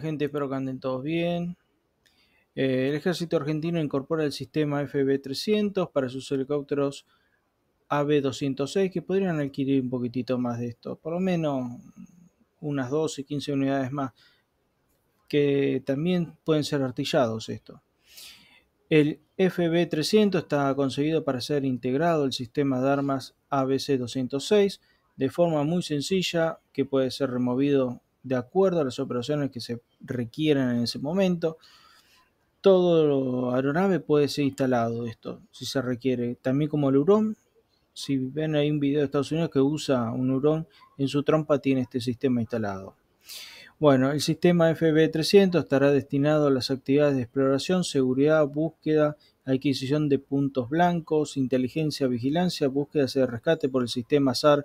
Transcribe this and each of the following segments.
gente? Espero que anden todos bien. Eh, el ejército argentino incorpora el sistema FB300 para sus helicópteros AB206 que podrían adquirir un poquitito más de esto, por lo menos unas 12, 15 unidades más, que también pueden ser artillados esto. El FB300 está conseguido para ser integrado al sistema de armas ABC206 de forma muy sencilla que puede ser removido de acuerdo a las operaciones que se requieran en ese momento. Todo aeronave puede ser instalado esto, si se requiere. También como el hurón, si ven hay un video de Estados Unidos que usa un hurón en su trampa tiene este sistema instalado. Bueno, el sistema FB300 estará destinado a las actividades de exploración, seguridad, búsqueda, adquisición de puntos blancos, inteligencia, vigilancia, búsqueda y rescate por el sistema SAR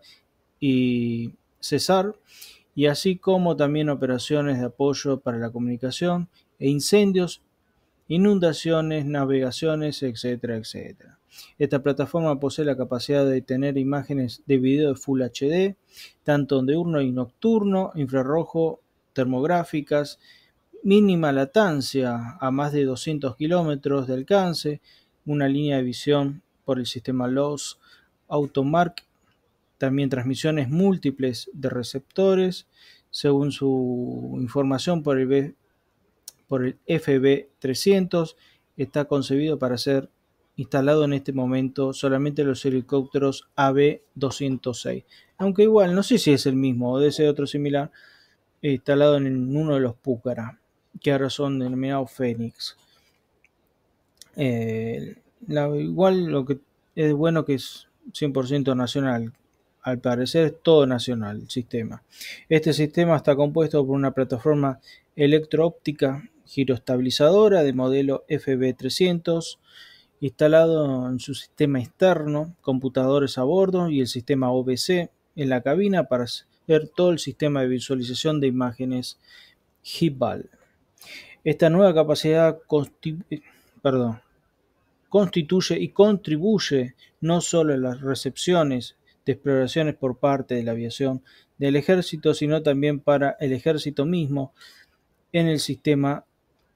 y CESAR y así como también operaciones de apoyo para la comunicación e incendios, inundaciones, navegaciones, etcétera, etcétera. Esta plataforma posee la capacidad de tener imágenes de video de Full HD, tanto diurno y nocturno, infrarrojo, termográficas, mínima latancia a más de 200 kilómetros de alcance, una línea de visión por el sistema LOS, Automark también transmisiones múltiples de receptores, según su información por el, por el FB300, está concebido para ser instalado en este momento solamente los helicópteros AB206. Aunque igual, no sé si es el mismo o de ese otro similar, eh, instalado en uno de los Pucara, que ahora son denominados Fénix. Eh, igual lo que es bueno que es 100% nacional, al parecer todo nacional el sistema. Este sistema está compuesto por una plataforma electro-óptica giroestabilizadora de modelo FB300 instalado en su sistema externo, computadores a bordo y el sistema OBC en la cabina para hacer todo el sistema de visualización de imágenes HIPAL. Esta nueva capacidad constituye y contribuye no solo a las recepciones exploraciones por parte de la aviación del ejército, sino también para el ejército mismo en el sistema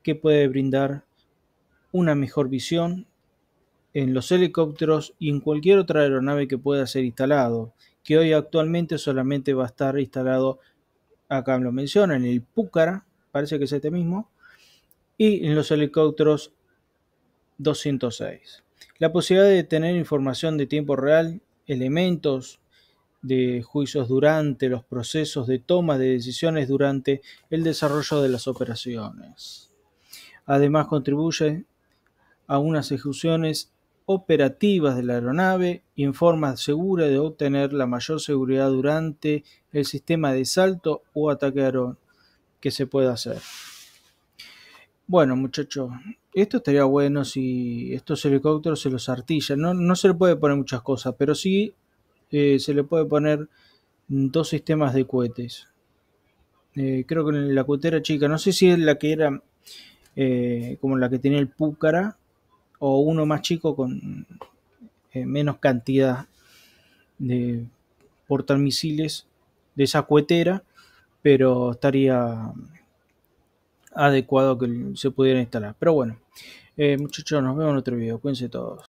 que puede brindar una mejor visión en los helicópteros y en cualquier otra aeronave que pueda ser instalado, que hoy actualmente solamente va a estar instalado, acá lo menciona en el Púcara, parece que es este mismo, y en los helicópteros 206. La posibilidad de tener información de tiempo real elementos de juicios durante los procesos de toma de decisiones durante el desarrollo de las operaciones. Además contribuye a unas ejecuciones operativas de la aeronave y en forma segura de obtener la mayor seguridad durante el sistema de salto o ataque aéreo que se pueda hacer. Bueno, muchachos, esto estaría bueno si estos helicópteros se los artilla. No, se le puede poner muchas cosas, pero sí eh, se le puede poner mm, dos sistemas de cohetes. Eh, creo que la cohetera chica, no sé si es la que era eh, como la que tenía el Púcara o uno más chico con menos cantidad de misiles de esa cohetera, pero estaría adecuado que se pudiera instalar. Pero bueno, eh, muchachos, nos vemos en otro video. Cuídense todos.